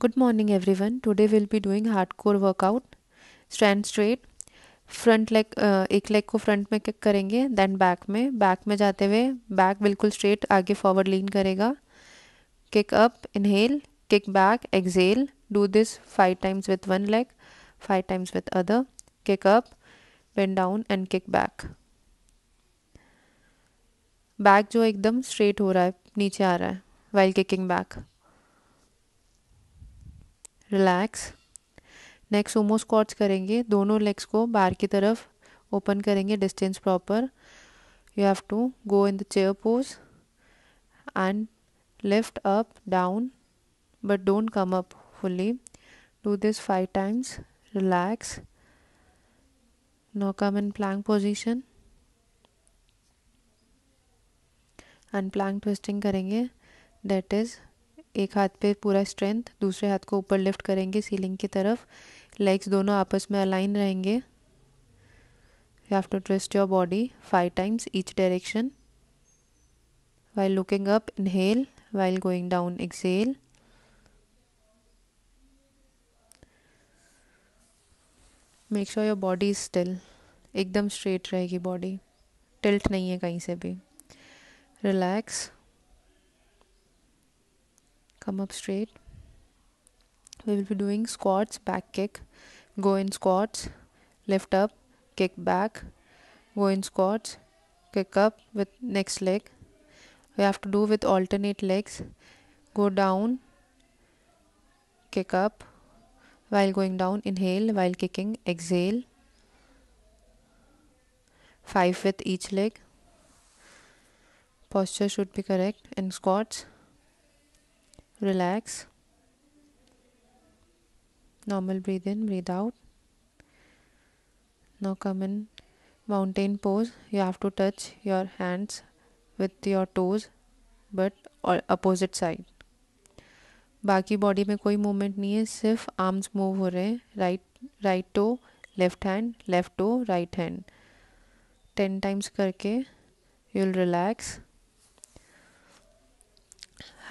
Good morning everyone today will be doing hardcore workout stand straight front leg एक leg को front में kick करेंगे then back में back में जाते हुए बैक बिल्कुल स्ट्रेट आगे फॉरवर्ड लीन करेगा kick up inhale kick back exhale do this five times with one leg five times with other kick up bend down and kick back back जो एकदम straight हो रहा है नीचे आ रहा है while kicking back relax next sumo squats करेंगे दोनों लेग्स को बाहर की तरफ ओपन करेंगे distance proper you have to go in the chair pose and lift up down but don't come up fully do this five times relax no come in plank position and plank twisting करेंगे that is एक हाथ पे पूरा strength दूसरे हाथ को ऊपर lift करेंगे सीलिंग की तरफ लेग्स दोनों आपस में अलाइन रहेंगे you have to twist your body five times each direction while looking up inhale while going down exhale make sure your body still एकदम स्ट्रेट रहेगी बॉडी टिल्ट नहीं है कहीं से भी relax come up straight we will be doing squats back kick go in squats lift up kick back go in squats kick up with next leg we have to do with alternate legs go down kick up while going down inhale while kicking exhale 5 with each leg posture should be correct in squats relax normal breathe in breathe out now come in mountain pose you have to touch your hands with your toes but opposite side बाकी body में कोई movement नहीं है सिर्फ arms move हो रहे हैं right right toe left hand left toe right hand ten times करके यू विल रिलैक्स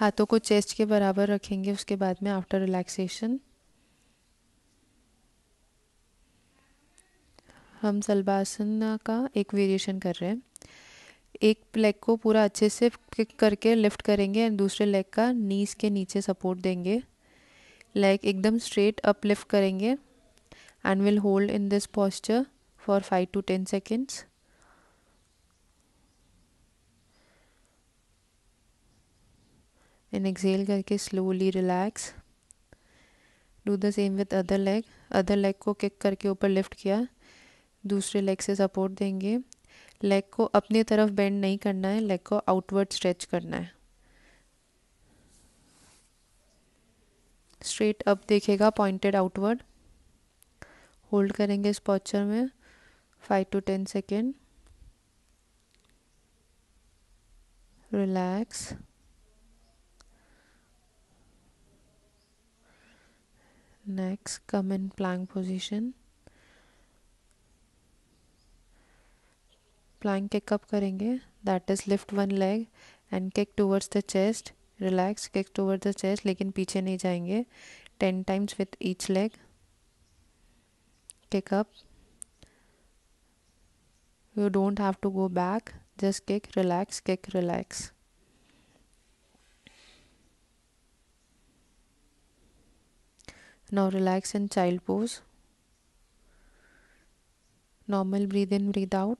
हाथों को चेस्ट के बराबर रखेंगे उसके बाद में आफ्टर रिलैक्सेशन हम सलबासन का एक वेरिएशन कर रहे हैं एक लेग को पूरा अच्छे से किक करके लिफ्ट करेंगे एंड दूसरे लेग का नीज़ के नीचे सपोर्ट देंगे लेग एकदम स्ट्रेट अप लिफ्ट करेंगे and will hold in this posture for five to ten seconds and exhale करके slowly relax do the same with other leg other leg को kick करके ऊपर लिफ्ट किया दूसरे लेग से सपोर्ट देंगे लेग को अपनी तरफ बेंड नहीं करना है लेग को आउटवर्ड स्ट्रेच करना है स्ट्रेट अप देखेगा पॉइंटेड आउटवर्ड होल्ड करेंगे इस पॉस्चर में five to ten second relax next come in plank position plank kick up karenge that is lift one leg and kick towards the chest relax kick towards the chest lekin piche nahi jayenge 10 times with each leg kick up you don't have to go back just kick relax kick relax Now relax in child pose. Normal breathe in, breathe out.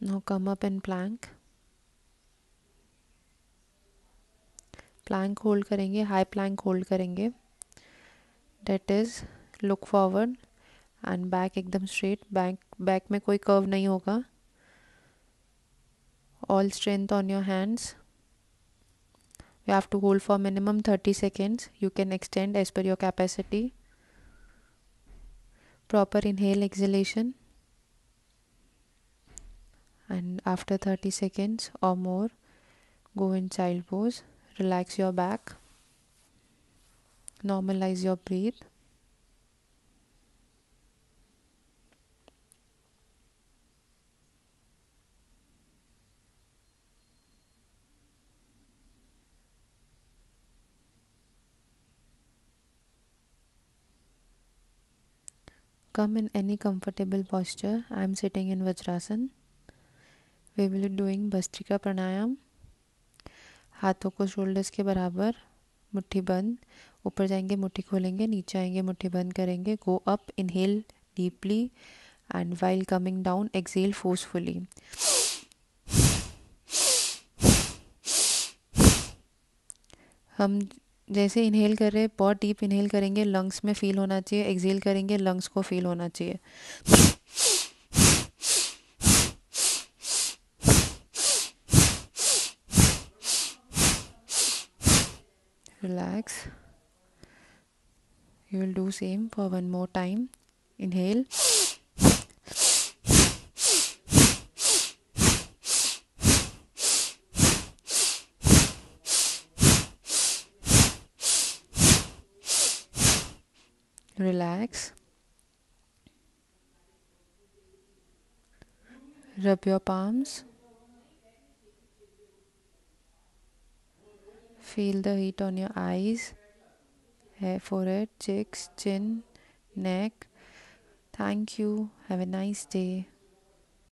Now come up in plank. Plank hold करेंगे high plank hold करेंगे that is look forward and back एकदम straight back back में कोई curve नहीं होगा all strength on your hands you have to hold for minimum thirty seconds you can extend as per your capacity proper inhale exhalation and after thirty seconds or more go in child pose relax your back normalize your breath Come in any comfortable posture. I am sitting in vajrasan We will be doing Bastrika Pranayam. हाथों को shoulders के बराबर मुट्ठी बंद ऊपर जाएंगे मुट्ठी खोलेंगे नीचे आएंगे मुट्ठी बंद करेंगे go up inhale deeply and while coming down exhale forcefully हम जैसे इनहेल कर रहे बहुत डीप इन्हेल करेंगे लंग्स में फील होना चाहिए एक्सेल करेंगे लंग्स को फील होना चाहिए relax you will do same for one more time inhale Relax. Rub your palms. Feel the heat on your eyes, hair, forehead, cheeks, chin, neck. Thank you. Have a nice day.